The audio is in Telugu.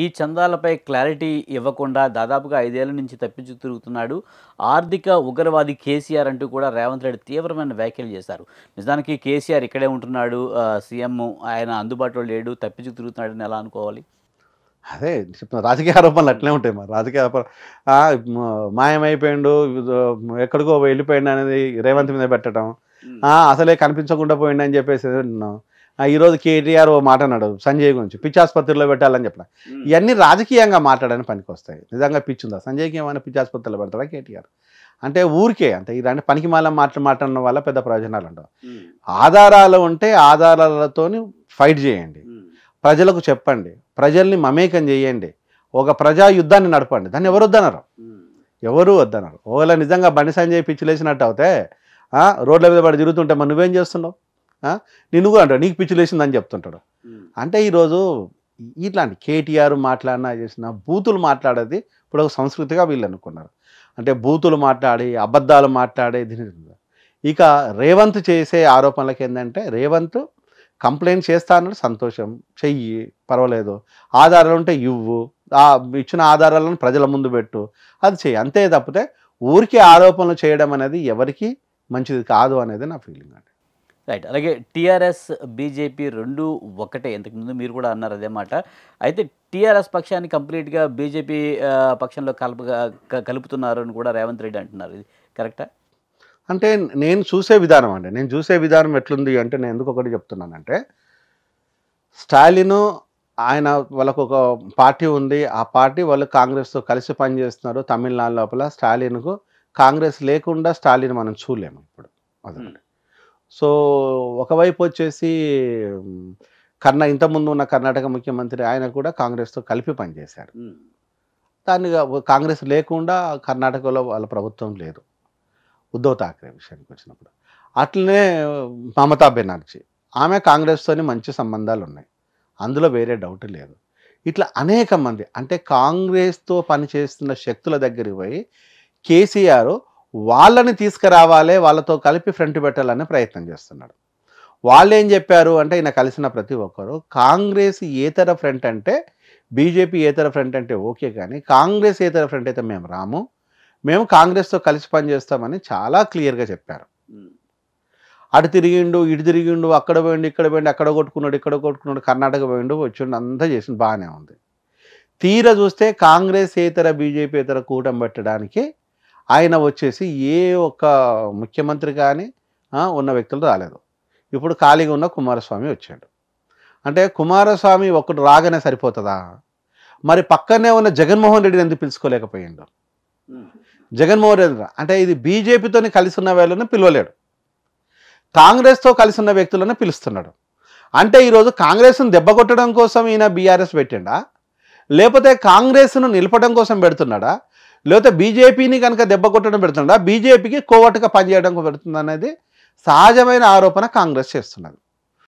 ఈ చందాలపై క్లారిటీ ఇవ్వకుండా దాదాపుగా ఐదేళ్ల నుంచి తప్పించు తిరుగుతున్నాడు ఆర్థిక ఉగ్రవాది కేసీఆర్ అంటూ కూడా రేవంత్ రెడ్డి తీవ్రమైన వ్యాఖ్యలు చేశారు నిజానికి కేసీఆర్ ఇక్కడే ఉంటున్నాడు సీఎం ఆయన అందుబాటులో లేడు తప్పించు తిరుగుతున్నాడు అని ఎలా అనుకోవాలి అదే చెప్తున్నా రాజకీయ ఆరోపణలు అట్లే ఉంటాయి మరి రాజకీయ ఆరోపణ మాయమైపోయిండు ఎక్కడికో వెళ్ళిపోయిండు అనేది రేవంత్ మీద పెట్టడం అసలే కనిపించకుండా పోయిండు అని చెప్పేసి ఈరోజు కేటీఆర్ ఓ మాట అన్నాడు సంజయ్ గురించి పిచ్చి ఆసుపత్రిలో పెట్టాలని చెప్పిన ఇవన్నీ రాజకీయంగా మాట్లాడని పనికి వస్తాయి నిజంగా ఉందా సంజయ్కి ఏమైనా పిచ్చి ఆసుపత్రిలో పెడతాడా కేటీఆర్ అంటే ఊరికే అంటే ఇదంటే పనికి మాల మాటలు మాట్లాడడం వల్ల పెద్ద ప్రయోజనాలు ఉండవు ఆధారాలు ఉంటే ఆధారాలతో ఫైట్ చేయండి ప్రజలకు చెప్పండి ప్రజల్ని మమేకం చేయండి ఒక ప్రజా యుద్ధాన్ని నడపండి దాన్ని ఎవరు వద్దనరు ఎవరు వద్దన్నారు ఒకవేళ నిజంగా బండి సంజయ్ పిచ్చి లేచినట్టు అవుతే రోడ్ల మీద పడి తిరుగుతుంటే మరి నువ్వేం చేస్తున్నావు నిన్ను కూడా అంటాడు నీకు పిచ్చులేసింది అని చెప్తుంటాడు అంటే ఈరోజు ఇట్లాంటి కేటీఆర్ మాట్లాడినా చేసిన బూతులు మాట్లాడేది ఇప్పుడు ఒక సంస్కృతిగా వీళ్ళు అనుకున్నారు అంటే బూతులు మాట్లాడి అబద్ధాలు మాట్లాడే దీని ఇక రేవంత్ చేసే ఆరోపణలకు ఏంటంటే రేవంత్ కంప్లైంట్ చేస్తా అన్నాడు సంతోషం చెయ్యి పర్వాలేదు ఆధారాలు ఉంటే ఇవ్వు ఇచ్చిన ఆధారాలను ప్రజల ముందు పెట్టు అది చెయ్యి అంతే తప్పితే ఊరికే ఆరోపణలు చేయడం అనేది ఎవరికి మంచిది కాదు అనేది నా ఫీలింగ్ అండి రైట్ అలాగే టీఆర్ఎస్ బీజేపీ రెండు ఒకటే ఇంతకుముందు మీరు కూడా అన్నారు అదే మాట అయితే టీఆర్ఎస్ పక్షాన్ని కంప్లీట్గా బీజేపీ పక్షంలో కలుపు కలుపుతున్నారు అని కూడా రేవంత్ రెడ్డి అంటున్నారు ఇది కరెక్టా అంటే నేను చూసే విధానం అండి నేను చూసే విధానం ఎట్లుంది అంటే నేను ఎందుకు ఒకటి చెప్తున్నానంటే స్టాలిను ఆయన వాళ్ళకు ఒక పార్టీ ఉంది ఆ పార్టీ వాళ్ళు కాంగ్రెస్తో కలిసి పనిచేస్తున్నారు తమిళనాడు లోపల స్టాలిన్కు కాంగ్రెస్ లేకుండా స్టాలిన్ మనం చూడలేము ఇప్పుడు అదండి సో ఒకవైపు వచ్చేసి కర్ణ ఇంతకుముందు ఉన్న కర్ణాటక ముఖ్యమంత్రి ఆయన కూడా కాంగ్రెస్తో కలిపి పనిచేశారు దాన్ని కాంగ్రెస్ లేకుండా కర్ణాటకలో వాళ్ళ ప్రభుత్వం లేదు ఉద్ధవ్ ఠాక్రే విషయానికి వచ్చినప్పుడు అట్లనే మమతా బెనర్జీ ఆమె కాంగ్రెస్తోని మంచి సంబంధాలు ఉన్నాయి అందులో వేరే డౌట్ లేదు ఇట్లా అనేక మంది అంటే కాంగ్రెస్తో పనిచేస్తున్న శక్తుల దగ్గరికి పోయి కేసీఆర్ వాళ్ళని తీసుకురావాలి వాళ్ళతో కలిపి ఫ్రంట్ పెట్టాలనే ప్రయత్నం చేస్తున్నాడు వాళ్ళు ఏం చెప్పారు అంటే ఈయన కలిసిన ప్రతి ఒక్కరు కాంగ్రెస్ ఏతర ఫ్రంట్ అంటే బీజేపీ ఏతర ఫ్రంట్ అంటే ఓకే కానీ కాంగ్రెస్ ఏతర ఫ్రంట్ అయితే మేము రాము మేము కాంగ్రెస్తో కలిసి పనిచేస్తామని చాలా క్లియర్గా చెప్పారు అటు తిరిగిండు ఇటు తిరిగిండు అక్కడ పోయిండు ఇక్కడ పోయిండు అక్కడ కొట్టుకున్నాడు ఇక్కడ కొట్టుకున్నాడు కర్ణాటక పోయిండు వచ్చిండు అంతా చేసిండు బాగానే ఉంది తీర చూస్తే కాంగ్రెస్ ఏతర బీజేపీ ఇతర కూటమి పెట్టడానికి ఆయన వచ్చేసి ఏ ఒక్క ముఖ్యమంత్రి కానీ ఉన్న వ్యక్తులు రాలేదు ఇప్పుడు ఖాళీగా ఉన్న కుమారస్వామి వచ్చాడు అంటే కుమారస్వామి ఒకడు రాగానే సరిపోతుందా మరి పక్కనే ఉన్న జగన్మోహన్ రెడ్డిని ఎందుకు పిలుచుకోలేకపోయాడు జగన్మోహన్ రెడ్డి అంటే ఇది బీజేపీతో కలిసి ఉన్న వాళ్ళని పిలవలేడు కాంగ్రెస్తో కలిసి ఉన్న వ్యక్తులను పిలుస్తున్నాడు అంటే ఈరోజు కాంగ్రెస్ను దెబ్బకొట్టడం కోసం ఈయన బీఆర్ఎస్ పెట్టిండా లేకపోతే కాంగ్రెస్ను నిలపడం కోసం పెడుతున్నాడా లేకపోతే బీజేపీని కనుక దెబ్బ కొట్టడం పెడుతుందా బీజేపీకి కోవట్టుగా పనిచేయడం పెడుతుంది అనేది సహజమైన ఆరోపణ కాంగ్రెస్ చేస్తున్నది